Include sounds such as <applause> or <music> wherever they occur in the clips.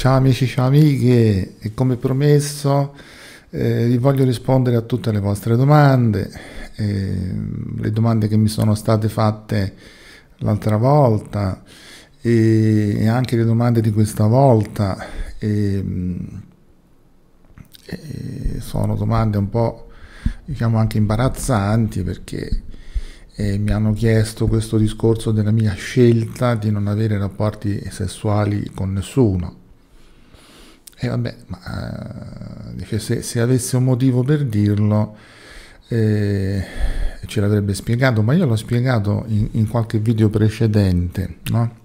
Ciao amici, ciao amiche, e come promesso eh, vi voglio rispondere a tutte le vostre domande, eh, le domande che mi sono state fatte l'altra volta e, e, anche le domande di questa volta. E, e sono domande un po' diciamo anche imbarazzanti perché eh, mi hanno chiesto questo discorso della mia scelta di non avere rapporti sessuali con nessuno e vabbè, ma eh, se, se avesse un motivo per dirlo eh, ce l'avrebbe spiegato, ma io l'ho spiegato in, in qualche video precedente, no?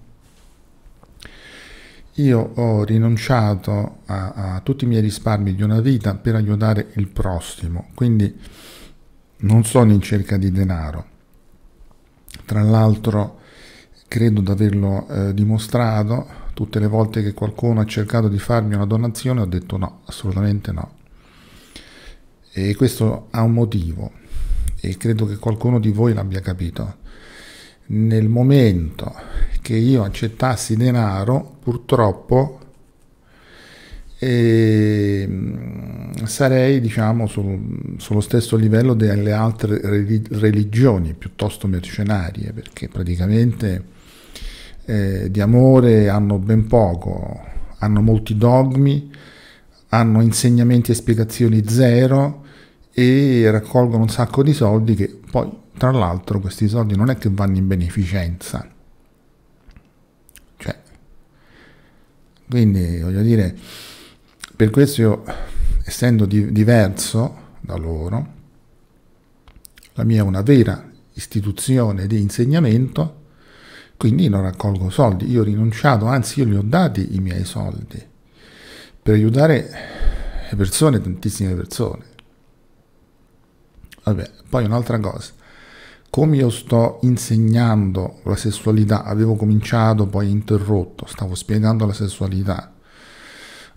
Io ho rinunciato a, a, tutti i miei risparmi di una vita per aiutare il prossimo, quindi non sono in cerca di denaro. Tra l'altro credo di averlo eh, dimostrato, Tutte le volte che qualcuno ha cercato di farmi una donazione ho detto no, assolutamente no. E questo ha un motivo e credo che qualcuno di voi l'abbia capito. Nel momento che io accettassi denaro, purtroppo e ehm, sarei diciamo sul, sullo stesso livello delle altre religioni piuttosto mercenarie perché praticamente eh, di amore hanno ben poco, hanno molti dogmi, hanno insegnamenti e spiegazioni zero e raccolgono un sacco di soldi che poi, tra l'altro, questi soldi non è che vanno in beneficenza. Cioè, quindi voglio dire, per questo io, essendo di- diverso da loro, la mia è una vera istituzione di insegnamento quindi non raccolgo soldi. Io ho rinunciato, anzi io gli ho dati i miei soldi per aiutare le persone, tantissime persone. Vabbè, poi un'altra cosa. Come io sto insegnando la sessualità, avevo cominciato, poi interrotto, stavo spiegando la sessualità.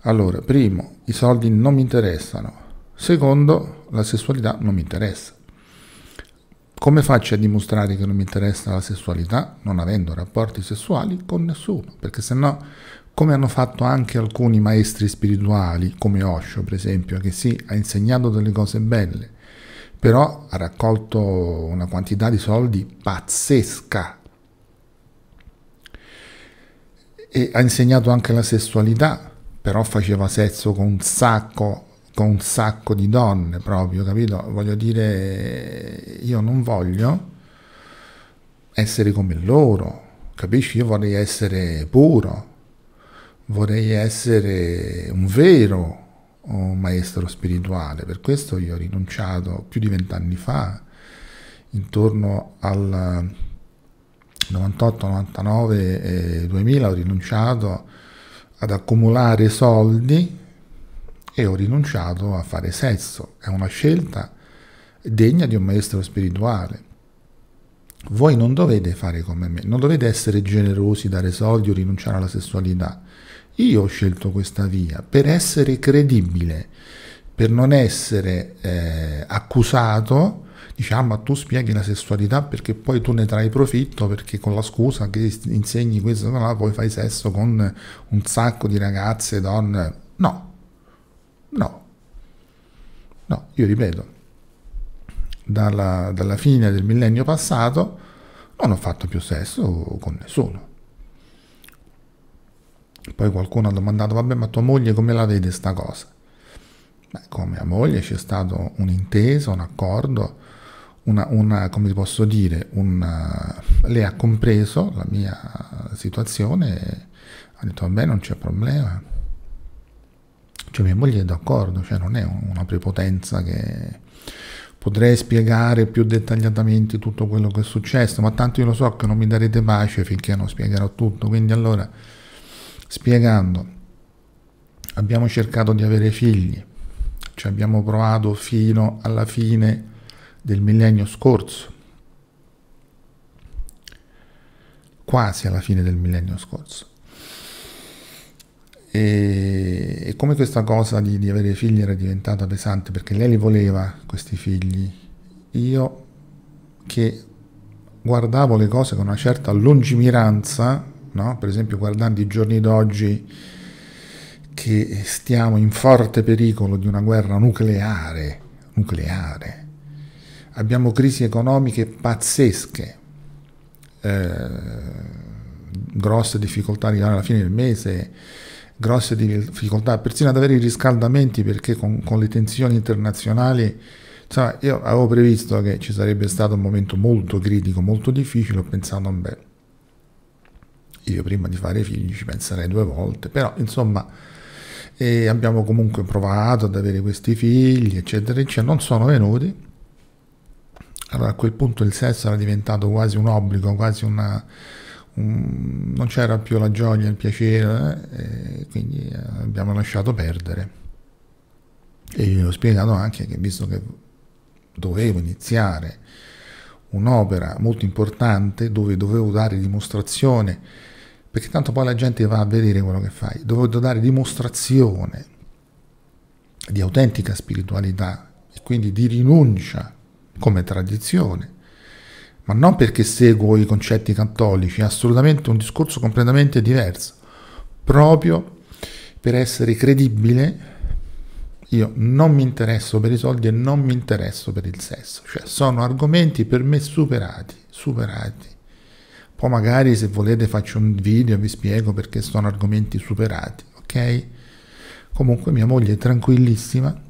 Allora, primo, i soldi non mi interessano. Secondo, la sessualità non mi interessa. Come faccio a dimostrare che non mi interessa la sessualità non avendo rapporti sessuali con nessuno? Perché se no, come hanno fatto anche alcuni maestri spirituali, come Osho per esempio, che sì, ha insegnato delle cose belle, però ha raccolto una quantità di soldi pazzesca. E ha insegnato anche la sessualità, però faceva sesso con un sacco con un sacco di donne proprio, capito? Voglio dire, io non voglio essere come loro, capisci? Io vorrei essere puro, vorrei essere un vero un oh, maestro spirituale, per questo io ho rinunciato più di vent'anni fa, intorno al 98, 99 2000 ho rinunciato ad accumulare soldi e ho rinunciato a fare sesso. È una scelta degna di un maestro spirituale. Voi non dovete fare come me, non dovete essere generosi, dare soldi o rinunciare alla sessualità. Io ho scelto questa via per essere credibile, per non essere eh, accusato, diciamo, ma tu spieghi la sessualità perché poi tu ne trai profitto, perché con la scusa che insegni questo, no, poi fai sesso con un sacco di ragazze, donne. No, No, no, io ripeto, dalla, dalla fine del millennio passato non ho fatto più sesso con nessuno. Poi qualcuno ha domandato, vabbè, ma tua moglie come la vede sta cosa? Beh, come a moglie c'è stato un'intesa, un accordo, una, una, come posso dire, una, lei ha compreso la mia situazione, ha detto, vabbè, non c'è problema, cioè mia moglie è d'accordo, cioè non è una prepotenza che potrei spiegare più dettagliatamente tutto quello che è successo, ma tanto io lo so che non mi darete pace finché non spiegherò tutto, quindi allora spiegando abbiamo cercato di avere figli, ci abbiamo provato fino alla fine del millennio scorso, quasi alla fine del millennio scorso. E, e come questa cosa di, di, avere figli era diventata pesante perché lei li voleva questi figli, io che guardavo le cose con una certa lungimiranza, no? per esempio guardando i giorni d'oggi che stiamo in forte pericolo di una guerra nucleare, nucleare. abbiamo crisi economiche pazzesche, eh, grosse difficoltà di arrivare alla fine del mese, grosse difficoltà, persino ad avere i riscaldamenti perché con, con le tensioni internazionali, insomma, io avevo previsto che ci sarebbe stato un momento molto critico, molto difficile, ho pensato, beh, io prima di fare figli ci penserei due volte, però insomma eh, abbiamo comunque provato ad avere questi figli, eccetera, eccetera, non sono venuti. Allora a quel punto il sesso era diventato quasi un obbligo, quasi una, um, non c'era più la gioia, il piacere, eh, e quindi eh, abbiamo lasciato perdere. E gli ho spiegato anche che visto che dovevo iniziare un'opera molto importante dove dovevo dare dimostrazione, perché tanto poi la gente va a vedere quello che fai, dovevo dare dimostrazione di autentica spiritualità e quindi di rinuncia come tradizione ma non perché seguo i concetti cattolici, è assolutamente un discorso completamente diverso. Proprio per essere credibile, io non mi interesso per i soldi e non mi interesso per il sesso, cioè sono argomenti per me superati, superati. Poi magari se volete faccio un video e vi spiego perché sono argomenti superati, ok? Comunque mia moglie è tranquillissima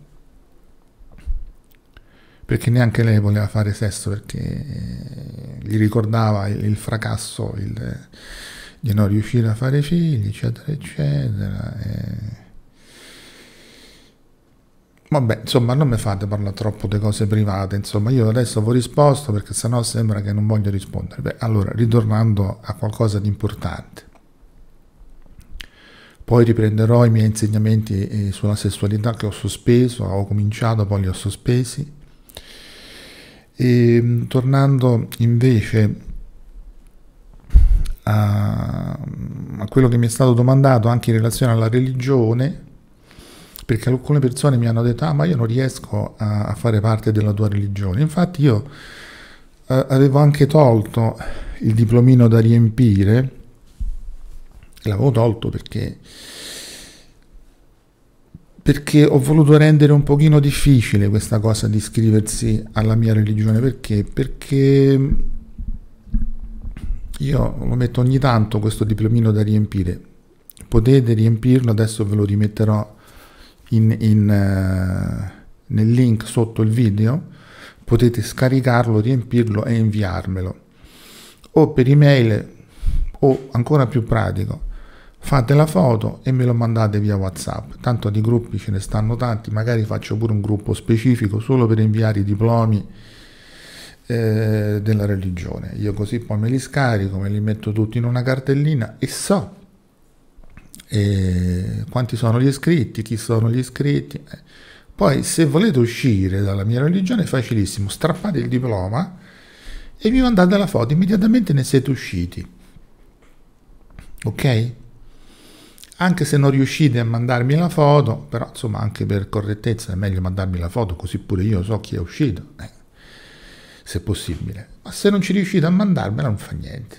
perché neanche lei voleva fare sesso perché eh, gli ricordava il, il fracasso il, eh, di non riuscire a fare figli, eccetera, eccetera. E... Vabbè, insomma, non mi fate parlare troppo di cose private, insomma, io adesso ho risposto perché sennò sembra che non voglio rispondere. Beh, allora, ritornando a qualcosa di importante. Poi riprenderò i miei insegnamenti eh, sulla sessualità che ho sospeso, ho cominciato, poi li ho sospesi e ehm, tornando invece a, a, quello che mi è stato domandato anche in relazione alla religione, perché alcune persone mi hanno detto, ah ma io non riesco a, a fare parte della tua religione. Infatti io eh, avevo anche tolto il diplomino da riempire, l'avevo tolto perché perché ho voluto rendere un pochino difficile questa cosa di iscriversi alla mia religione, perché? Perché mm, io lo metto ogni tanto questo diplomino da riempire, potete riempirlo, adesso ve lo rimetterò in, in, uh, nel link sotto il video, potete scaricarlo, riempirlo e inviarmelo, o per email o ancora più pratico fate la foto e me lo mandate via whatsapp tanto di gruppi ce ne stanno tanti magari faccio pure un gruppo specifico solo per inviare i diplomi eh, della religione io così poi me li scarico me li metto tutti in una cartellina e so eh, quanti sono gli iscritti chi sono gli iscritti eh. poi se volete uscire dalla mia religione è facilissimo strappate il diploma e vi mandate la foto immediatamente ne siete usciti ok anche se non riuscite a mandarmi la foto, però insomma anche per correttezza è meglio mandarmi la foto così pure io so chi è uscito, eh, se possibile. Ma se non ci riuscite a mandarmela non fa niente.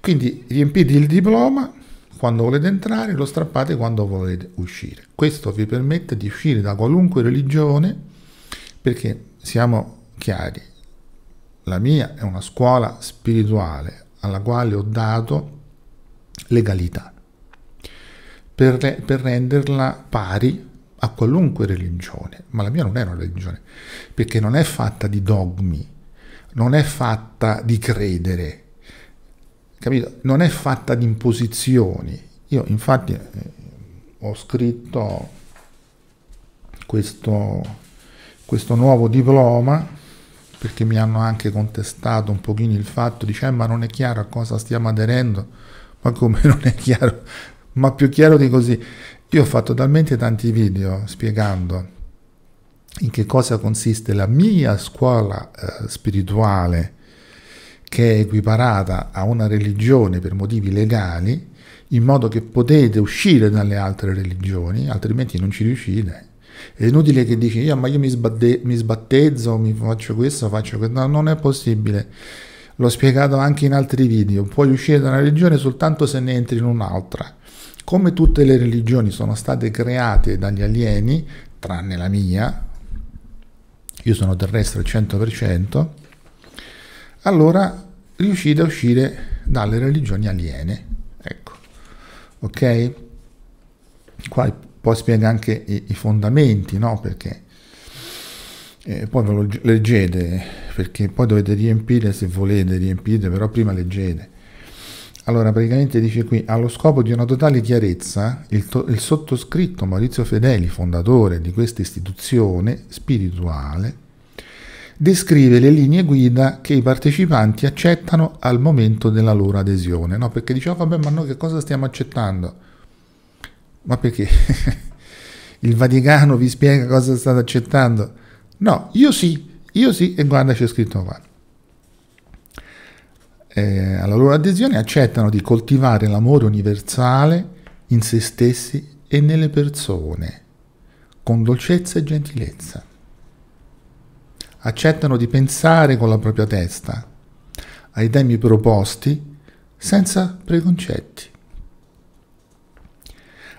Quindi riempite il diploma quando volete entrare, e lo strappate quando volete uscire. Questo vi permette di uscire da qualunque religione perché siamo chiari, la mia è una scuola spirituale alla quale ho dato legalità per, per renderla pari a qualunque religione, ma la mia non è una religione, perché non è fatta di dogmi, non è fatta di credere, capito? Non è fatta di imposizioni. Io infatti eh, ho scritto questo, questo, nuovo diploma perché mi hanno anche contestato un pochino il fatto, dice eh, ma non è chiaro a cosa stiamo aderendo, ma come non è chiaro ma più chiaro di così. Io ho fatto talmente tanti video spiegando in che cosa consiste la mia scuola eh, spirituale che è equiparata a una religione per motivi legali, in modo che potete uscire dalle altre religioni, altrimenti non ci riuscite. È inutile che dici, io, ah, ma io mi, sbatte- mi sbattezzo, mi faccio questo, faccio questo. No, non è possibile. L'ho spiegato anche in altri video. Puoi uscire da una religione soltanto se ne entri in un'altra. Come tutte le religioni sono state create dagli alieni, tranne la mia, io sono terrestre al 100%, allora riuscite a uscire dalle religioni aliene. Ecco, ok? Qua poi spiega anche i, i fondamenti, no? Perché eh, poi ve lo leggete, perché poi dovete riempire se volete, riempite, però prima leggete. Allora, praticamente dice qui, allo scopo di una totale chiarezza, il, to il, sottoscritto Maurizio Fedeli, fondatore di questa istituzione spirituale, descrive le linee guida che i partecipanti accettano al momento della loro adesione. No, perché dice, oh, vabbè, ma noi che cosa stiamo accettando? Ma perché? <laughs> il Vaticano vi spiega cosa state accettando? No, io sì, io sì, e guarda c'è scritto qua eh, alla loro adesione accettano di coltivare l'amore universale in se stessi e nelle persone, con dolcezza e gentilezza. Accettano di pensare con la propria testa ai temi proposti senza preconcetti.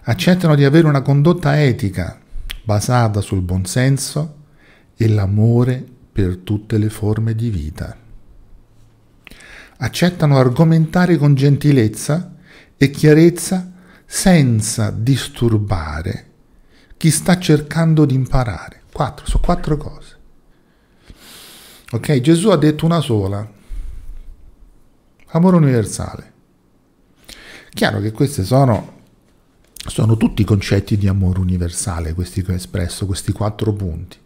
Accettano di avere una condotta etica basata sul buonsenso e l'amore per tutte le forme di vita accettano argomentare con gentilezza e chiarezza senza disturbare chi sta cercando di imparare. Quattro, sono quattro cose. Ok, Gesù ha detto una sola, amore universale. Chiaro che questi sono, sono tutti i concetti di amore universale, questi che ho espresso, questi quattro punti.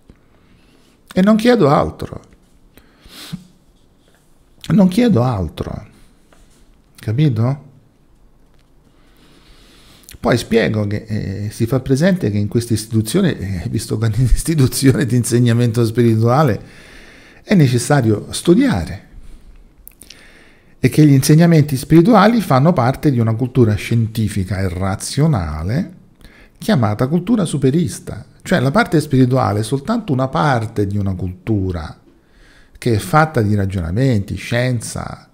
E non chiedo altro. Non chiedo altro, capito? Poi spiego che eh, si fa presente che in questa istituzione, eh, visto che è un'istituzione di insegnamento spirituale, è necessario studiare e che gli insegnamenti spirituali fanno parte di una cultura scientifica e razionale chiamata cultura superista. Cioè la parte spirituale è soltanto una parte di una cultura che è fatta di ragionamenti, scienza,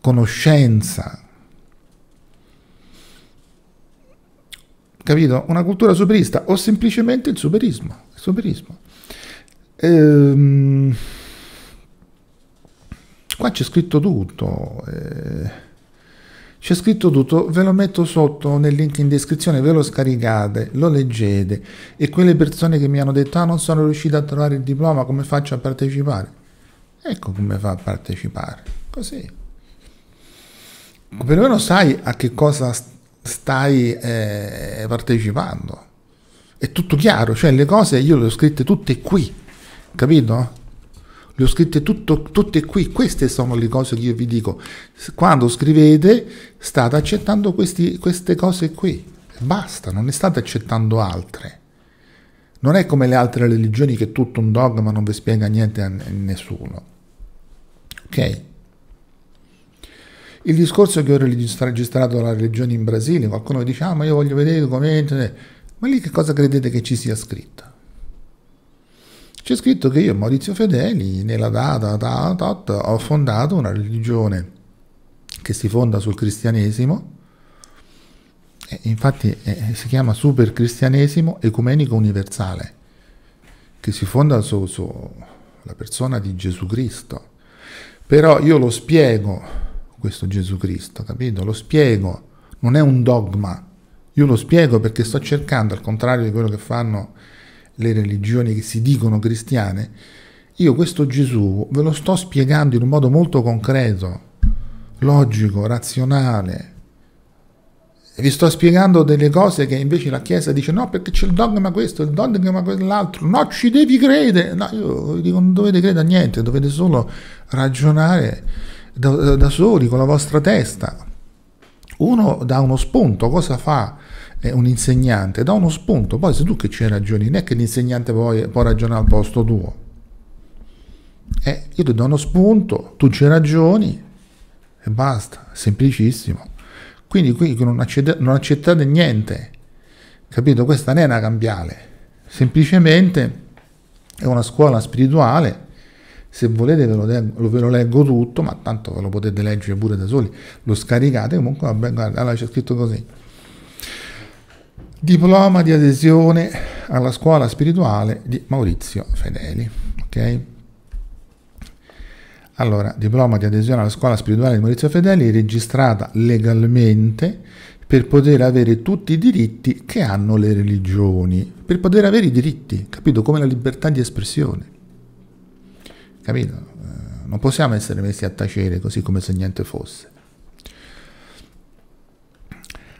conoscenza. Capito? Una cultura superista o semplicemente il superismo. Il superismo. Ehm, qua c'è scritto tutto. Eh, c'è scritto tutto, ve lo metto sotto nel link in descrizione, ve lo scaricate, lo leggete e quelle persone che mi hanno detto ah non sono riuscito a trovare il diploma, come faccio a partecipare? Ecco come fa a partecipare. Così. lo sai a che cosa stai eh, partecipando. È tutto chiaro, cioè le cose io le ho scritte tutte qui, capito? le ho scritte tutto, tutte qui, queste sono le cose che io vi dico. Quando scrivete state accettando questi, queste cose qui, basta, non ne state accettando altre. Non è come le altre religioni che è tutto un dogma non vi spiega niente a nessuno. Ok? Il discorso che ho registrato la religione in Brasile, qualcuno dice, ah ma io voglio vedere come... Ma lì che cosa credete che ci sia scritto? C'è scritto che io, Maurizio Fedeli, nella data da, da, da, ho fondato una religione che si fonda sul cristianesimo, e infatti eh, eh si chiama Super Cristianesimo ecumenico universale, che si fonda sulla su persona di Gesù Cristo però io lo spiego, questo Gesù Cristo, capito? Lo spiego, non è un dogma. Io lo spiego perché sto cercando, al contrario di quello che fanno le religioni che si dicono cristiane, io questo Gesù ve lo sto spiegando in un modo molto concreto, logico, razionale, vi sto spiegando delle cose che invece la Chiesa dice no perché c'è il dogma questo, il dogma quell'altro, no ci devi credere, no io dico non dovete credere a niente, dovete solo ragionare da, da soli con la vostra testa. Uno dà uno spunto, cosa fa eh, un insegnante? Dà uno spunto, poi se tu che ci ragioni, non è che l'insegnante poi, può ragionare al posto tuo. Eh, io ti do uno spunto, tu ci ragioni e basta, semplicissimo. Quindi qui non, accetta, non accettate niente, capito? Questa non è una cambiale, semplicemente è una scuola spirituale se volete ve lo, leggo, ve lo, leggo, tutto, ma tanto ve lo potete leggere pure da soli, lo scaricate, comunque vabbè, guarda, allora c'è scritto così. Diploma di adesione alla scuola spirituale di Maurizio Fedeli, ok? Allora, diploma di adesione alla scuola spirituale di Maurizio Fedeli registrata legalmente per poter avere tutti i diritti che hanno le religioni, per poter avere i diritti, capito? Come la libertà di espressione. Capito? Eh, non possiamo essere messi a tacere così come se niente fosse.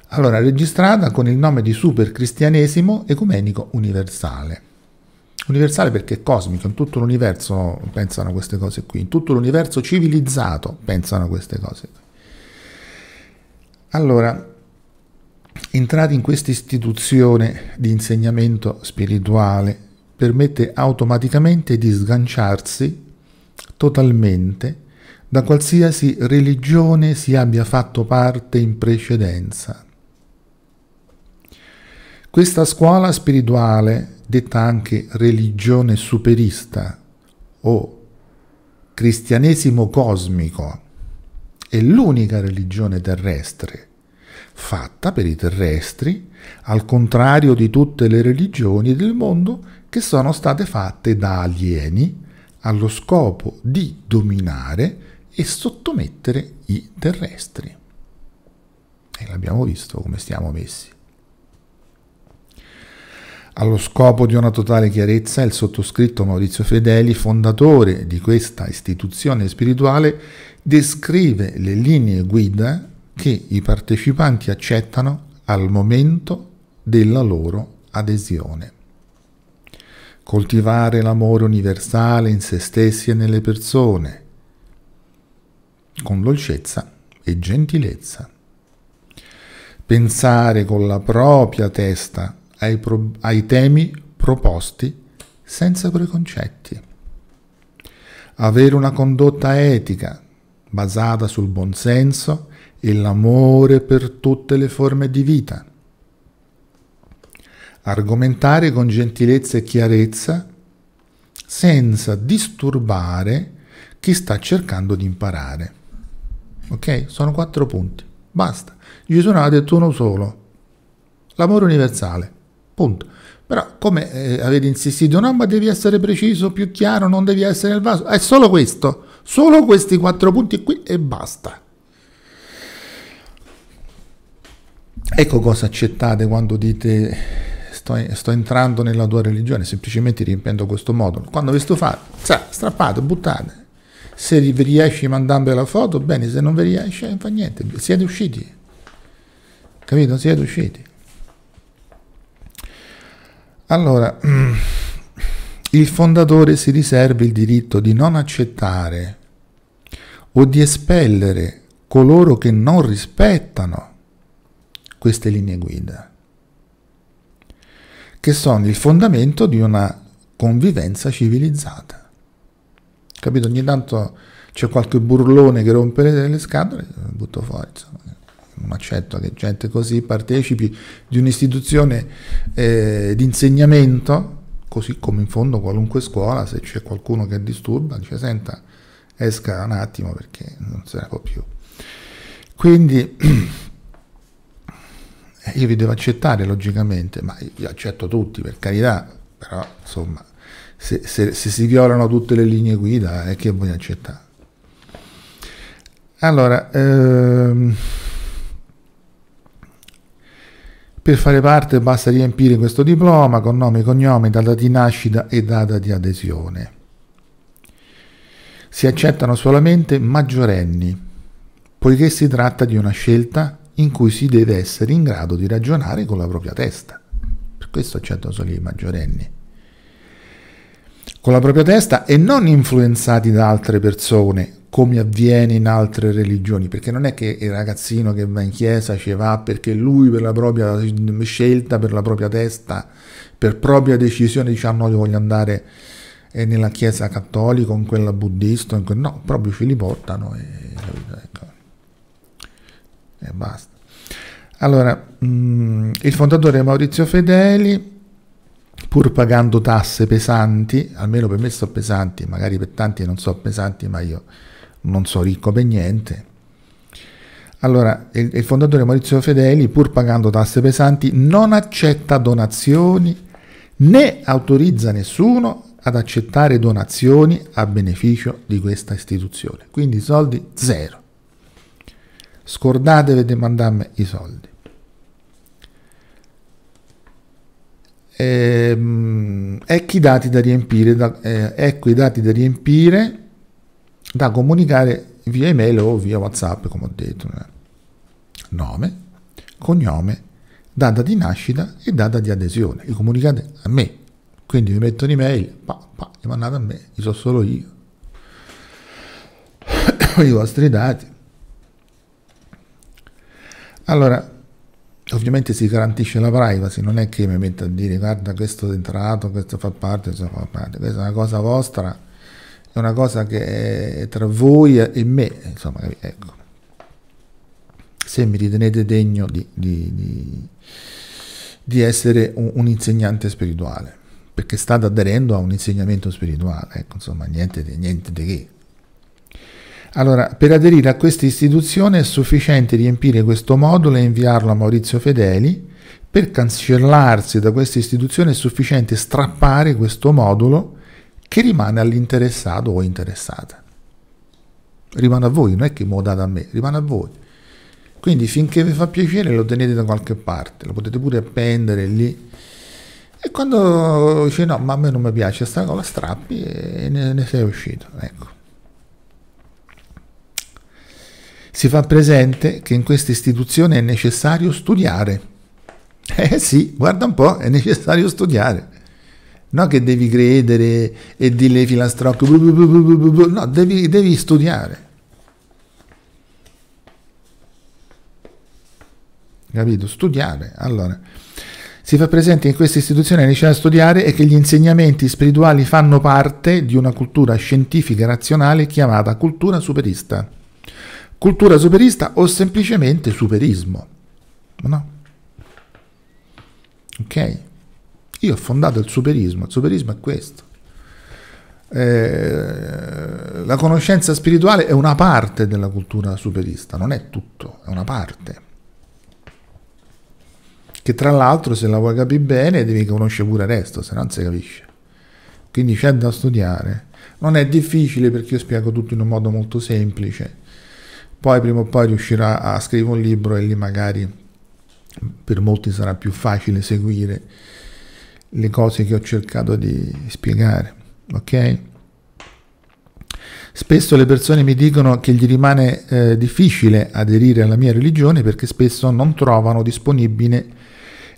Allora, registrata con il nome di Super Cristianesimo Ecumenico Universale. Universale perché è cosmico, in tutto l'universo pensano a queste cose qui, in tutto l'universo civilizzato pensano a queste cose qui. Allora, entrati in questa istituzione di insegnamento spirituale permette automaticamente di sganciarsi totalmente da qualsiasi religione si abbia fatto parte in precedenza. Questa scuola spirituale detta anche religione superista o cristianesimo cosmico, è l'unica religione terrestre, fatta per i terrestri, al contrario di tutte le religioni del mondo che sono state fatte da alieni allo scopo di dominare e sottomettere i terrestri. E l'abbiamo visto come stiamo messi. Allo scopo di una totale chiarezza, il sottoscritto Maurizio Fedeli, fondatore di questa istituzione spirituale, descrive le linee guida che i partecipanti accettano al momento della loro adesione. Coltivare l'amore universale in se stessi e nelle persone, con dolcezza e gentilezza. Pensare con la propria testa ai, pro- ai temi proposti senza preconcetti. Avere una condotta etica basata sul buonsenso e l'amore per tutte le forme di vita. Argomentare con gentilezza e chiarezza senza disturbare chi sta cercando di imparare. Ok? Sono quattro punti. Basta. Gesù ne ha detto uno solo. L'amore universale. Punto. Però come eh, avete insistito, no, ma devi essere preciso, più chiaro, non devi essere nel vaso. È solo questo, solo questi quattro punti qui e basta. Ecco cosa accettate quando dite sto, sto entrando nella tua religione, semplicemente riempiendo questo modulo. Quando vi stufate, sa, strappate, buttate. Se vi riesci mandando la foto, bene, se non vi riesce, non fa niente, siete usciti. Capito? Siete usciti. Allora, mm, il fondatore si riserva il diritto di non accettare o di espellere coloro che non rispettano queste linee guida, che sono il fondamento di una convivenza civilizzata. Capito? Ogni tanto c'è qualche burlone che rompe le, le scatole, butto fuori. Insomma non accetto che gente così partecipi di un'istituzione eh, di insegnamento, così come in fondo qualunque scuola, se c'è qualcuno che disturba, dice senta, esca un attimo perché non se ne può più. Quindi <clears throat> eh, io vi devo accettare logicamente, ma io accetto tutti per carità, però insomma se, se, se si violano tutte le linee guida è eh, che voglio accettare. Allora, ehm, per fare parte basta riempire questo diploma con nome, cognome, data di nascita e data di adesione. Si accettano solamente maggiorenni, poiché si tratta di una scelta in cui si deve essere in grado di ragionare con la propria testa. Per questo accettano solo i maggiorenni con la propria testa e non influenzati da altre persone, come avviene in altre religioni, perché non è che il ragazzino che va in chiesa ci va perché lui per la propria scelta, per la propria testa, per propria decisione dice ah, no, io voglio andare eh, nella chiesa cattolica, in quella buddista, in quella... no, proprio ce li portano e, ecco, e basta. Allora, mm, il fondatore Maurizio Fedeli pur pagando tasse pesanti, almeno per me sono pesanti, magari per tanti non so pesanti, ma io non so ricco per niente. Allora, il, il fondatore Maurizio Fedeli, pur pagando tasse pesanti, non accetta donazioni né autorizza nessuno ad accettare donazioni a beneficio di questa istituzione. Quindi soldi zero. Scordatevi di mandarmi i soldi. ehm, ecco i dati da riempire, da, eh, ecco i dati da riempire da comunicare via email o via whatsapp come ho detto eh. nome cognome data di nascita e data di adesione li comunicate a me quindi mi metto un'email pa, pa, li mandate a me li so solo io <coughs> i vostri dati allora ovviamente si garantisce la privacy, non è che mi metto a dire guarda questo è entrato, questo fa parte, questo cioè, fa parte, questa è una cosa vostra, è una cosa che è tra voi e me, insomma, ecco. Se mi ritenete degno di, di, di, di essere un, un, insegnante spirituale, perché state aderendo a un insegnamento spirituale, ecco, insomma, niente di, niente di che. Allora, per aderire a questa istituzione è sufficiente riempire questo modulo e inviarlo a Maurizio Fedeli. Per cancellarsi da questa istituzione è sufficiente strappare questo modulo che rimane all'interessato o interessata. Rimane a voi, non è che mo lo date a me, rimane a voi. Quindi finché vi fa piacere lo tenete da qualche parte, lo potete pure appendere lì. E quando dice no, ma a me non mi piace sta cosa, strappi e ne, ne sei uscito. Ecco. si fa presente che in questa istituzione è necessario studiare. <laughs> Eh sì, guarda un po', è necessario studiare. Non che devi credere e di le filastrocche, no, devi, devi studiare. Capito? Studiare. Allora, si fa presente che in questa istituzione è necessario studiare e che gli insegnamenti spirituali fanno parte di una cultura scientifica razionale chiamata cultura superista cultura superista o semplicemente superismo. No? Ok? Io ho fondato il superismo, il superismo è questo. Eh, la conoscenza spirituale è una parte della cultura superista, non è tutto, è una parte. Che tra l'altro se la vuoi capire bene devi conoscere pure il resto, se no non si capisce. Quindi c'è da studiare. Non è difficile perché io spiego tutto in un modo molto semplice poi prima o poi riuscirà a scrivere un libro e lì magari per molti sarà più facile seguire le cose che ho cercato di spiegare, ok? Spesso le persone mi dicono che gli rimane eh, difficile aderire alla mia religione perché spesso non trovano disponibile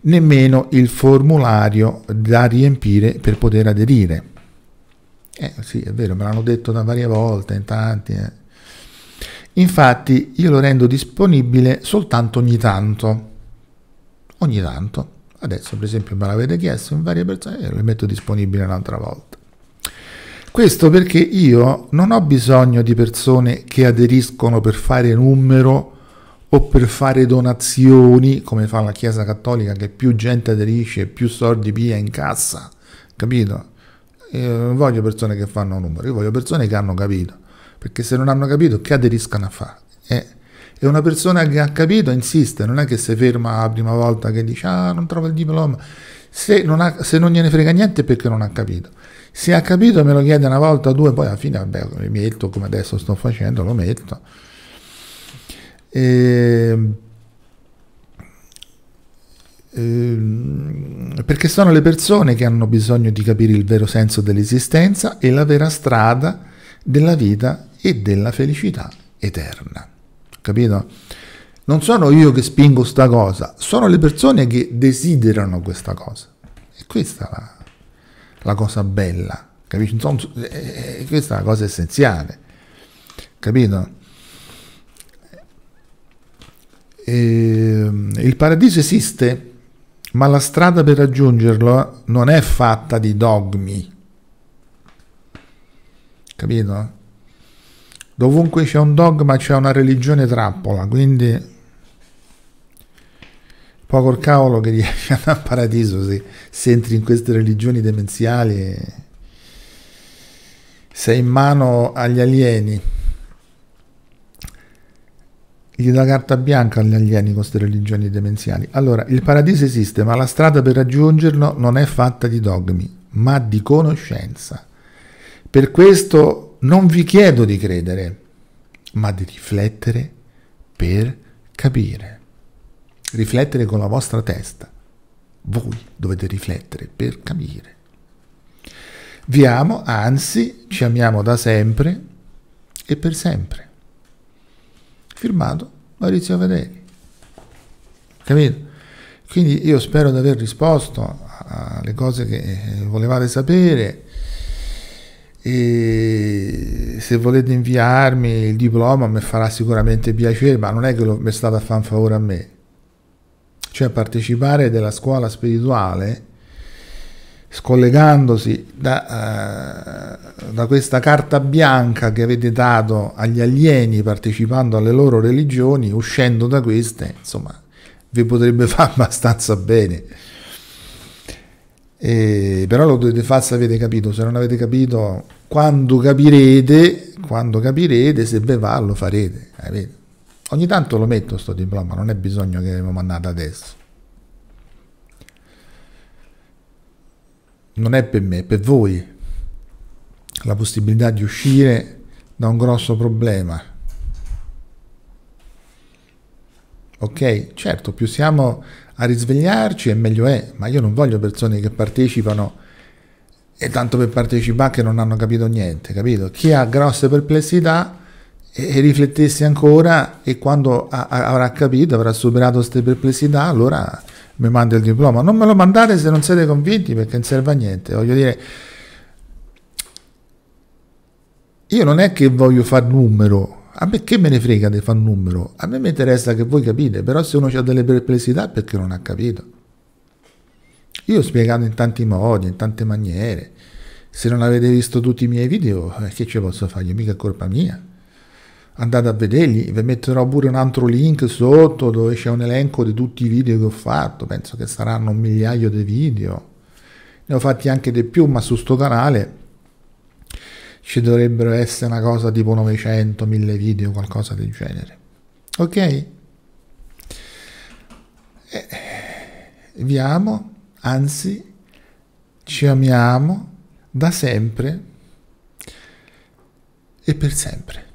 nemmeno il formulario da riempire per poter aderire. Eh sì, è vero, me l'hanno detto da varie volte, in tanti. Eh. Infatti io lo rendo disponibile soltanto ogni tanto. Ogni tanto. Adesso per esempio me l'avete chiesto in varie persone e lo metto disponibile un'altra volta. Questo perché io non ho bisogno di persone che aderiscono per fare numero o per fare donazioni, come fa la Chiesa Cattolica, che più gente aderisce, più soldi pia in cassa, capito? Io non voglio persone che fanno numero, io voglio persone che hanno capito perché se non hanno capito che aderiscano a fare. Eh? e una persona che ha capito insiste, non è che si ferma la prima volta che dice ah non trovo il diploma, se non, ha, se non gliene frega niente è perché non ha capito. Se ha capito me lo chiede una volta o due, poi alla fine vabbè lo metto come adesso sto facendo, lo metto. E, ehm, ehm, perché sono le persone che hanno bisogno di capire il vero senso dell'esistenza e la vera strada della vita e della felicità eterna. Capito? Non sono io che spingo questa cosa, sono le persone che desiderano questa cosa. E questa è la, la cosa bella, capisci? Insomma, eh, eh, questa è la cosa essenziale, capito? Eh, il paradiso esiste, ma la strada per raggiungerlo non è fatta di dogmi, capito? dovunque c'è un dogma c'è una religione trappola, quindi poco il cavolo che riesci <laughs> a andare a paradiso se, se, entri in queste religioni demenziali sei in mano agli alieni gli dà carta bianca agli alieni con queste religioni demenziali allora il paradiso esiste ma la strada per raggiungerlo non è fatta di dogmi ma di conoscenza per questo non vi chiedo di credere, ma di riflettere per capire. Riflettere con la vostra testa. Voi dovete riflettere per capire. Vi amo, anzi ci amiamo da sempre e per sempre. Firmato Maurizio Fedeli. Capito? Quindi io spero di aver risposto alle cose che eh, volevate sapere e se volete inviarmi il diploma mi farà sicuramente piacere, ma non è che mi è stato a fare un favore a me. Cioè partecipare della scuola spirituale scollegandosi da, uh, da, questa carta bianca che avete dato agli alieni partecipando alle loro religioni, uscendo da queste, insomma, vi potrebbe fare abbastanza bene. E, però lo dovete fare se avete capito, se non avete capito, quando capirete, quando capirete, se ve va lo farete. Capite? Ogni tanto lo metto sto diploma, non è bisogno che lo mandate adesso. Non è per me, è per voi la possibilità di uscire da un grosso problema. Ok? Certo, più siamo a risvegliarci e meglio è, ma io non voglio persone che partecipano e tanto per partecipare che non hanno capito niente, capito? Chi ha grosse perplessità e riflettesse ancora e quando a, a, avrà capito, avrà superato queste perplessità, allora mi manda il diploma. Non me lo mandate se non siete convinti perché non serve a niente. Voglio dire, io non è che voglio far numero, a me che me ne frega di fan numero? A me mi interessa che voi capite, però se uno ha delle perplessità perché non ha capito. Io ho spiegato in tanti modi, in tante maniere. Se non avete visto tutti i miei video, eh, che ci posso fare? Io mica è colpa mia. Andate a vederli, vi metterò pure un altro link sotto dove c'è un elenco di tutti i video che ho fatto, penso che saranno un migliaio di video. Ne ho fatti anche di più, ma su sto canale ci dovrebbero essere una cosa tipo 900, 1000 video, qualcosa del genere. Ok? E eh, vi amo, anzi, ci amiamo da sempre e per sempre.